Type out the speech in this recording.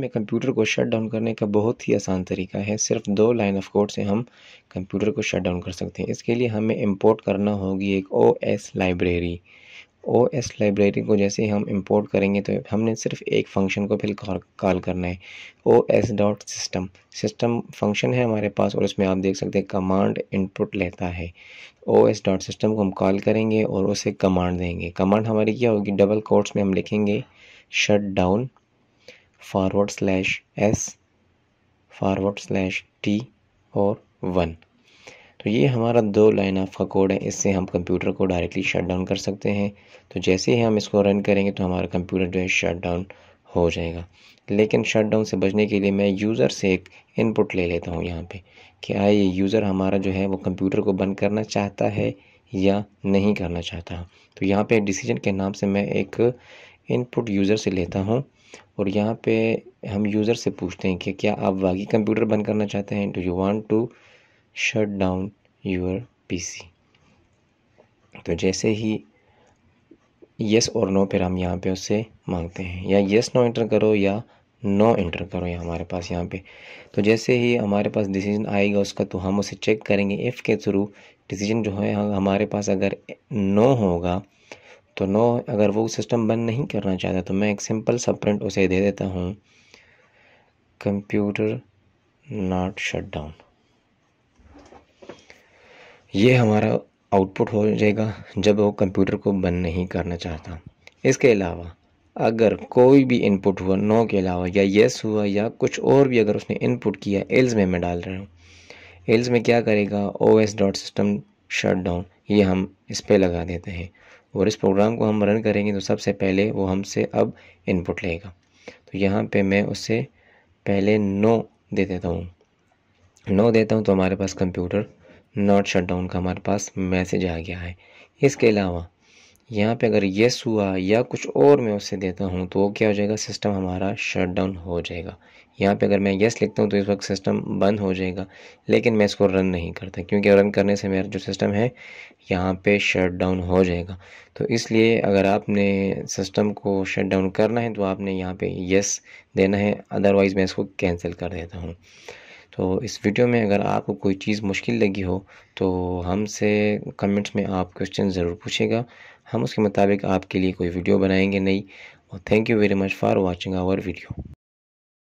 में कंप्यूटर को shut down करने का बहुत ही आसान तरीका है सिर्फ दो लाइन ऑफ कोड से हम कंप्यूटर को शट डाउन कर सकते हैं इसके लिए हमें इंपोर्ट करना होगी एक O S library O S library को जैसे हम इंपोर्ट करेंगे तो हमने सिर्फ एक फ़ंक्शन को फिर कॉल करना है O S dot system system function है हमारे पास और उसमें आप देख सकते हैं कमांड इनपुट लेता है ओ एस डॉट सिस्टम को हम कॉल करेंगे और उसे कमांड देंगे कमांड हमारी क्या होगी डबल कोर्ट्स में हम लिखेंगे shut down forward slash S forward slash T और वन तो ये हमारा दो लाइन ऑफ का कोड है इससे हम कंप्यूटर को डायरेक्टली शट डाउन कर सकते हैं तो जैसे ही हम इसको रन करेंगे तो हमारा कंप्यूटर जो है शट डाउन हो जाएगा लेकिन शट डाउन से बचने के लिए मैं यूज़र से एक इनपुट ले लेता हूँ यहाँ पे कि आया हाँ, ये यूज़र हमारा जो है वो कंप्यूटर को बंद करना चाहता है या नहीं करना चाहता तो यहाँ पर डिसीजन के नाम से मैं एक इनपुट यूज़र से लेता हूँ और यहाँ पे हम यूज़र से पूछते हैं कि क्या आप वाकई कंप्यूटर बंद करना चाहते हैं do you want to shut down your PC तो जैसे ही यस और नो फिर हम यहाँ पे उससे मांगते हैं या यस नो इंटर करो या नो इंटर करो या हमारे पास यहाँ पे तो जैसे ही हमारे पास डिसीजन आएगा उसका तो हम उसे चेक करेंगे इफ़ के थ्रू डिसीजन जो है हमारे पास अगर नो होगा तो नो अगर वो सिस्टम बंद नहीं करना चाहता तो मैं एक सिंपल सब प्रिंट उसे दे देता हूँ कंप्यूटर नॉट शट डाउन ये हमारा आउटपुट हो जाएगा जब वो कंप्यूटर को बंद नहीं करना चाहता इसके अलावा अगर कोई भी इनपुट हुआ नो के अलावा या येस हुआ या कुछ और भी अगर उसने इनपुट किया एल्स में मैं डाल रहा हूँ एल्स में क्या करेगा O S dot system shut down ये हम इस पर लगा देते हैं और इस प्रोग्राम को हम रन करेंगे तो सबसे पहले वो हमसे अब इनपुट लेगा तो यहाँ पे मैं उससे पहले नो दे देता हूँ नो देता हूँ तो हमारे पास कंप्यूटर नॉट शट डाउन का हमारे पास मैसेज आ गया है इसके अलावा यहाँ पे अगर येस हुआ या कुछ और मैं उसे देता हूँ तो वो क्या हो जाएगा सिस्टम हमारा शट डाउन हो जाएगा यहाँ पे अगर मैं येस लिखता हूँ तो इस वक्त सिस्टम बंद हो जाएगा लेकिन मैं इसको रन नहीं करता क्योंकि रन करने से मेरा जो सिस्टम है यहाँ पे शट डाउन हो जाएगा तो इसलिए अगर आपने सिस्टम को शट डाउन करना है तो आपने यहाँ पर येस देना है अदरवाइज़ मैं इसको कैंसिल कर देता हूँ तो इस वीडियो में अगर आपको कोई चीज़ मुश्किल लगी हो तो हमसे कमेंट्स में आप क्वेश्चन ज़रूर पूछेगा हम उसके मुताबिक आपके लिए कोई वीडियो बनाएंगे नहीं और thank you very much for watching our video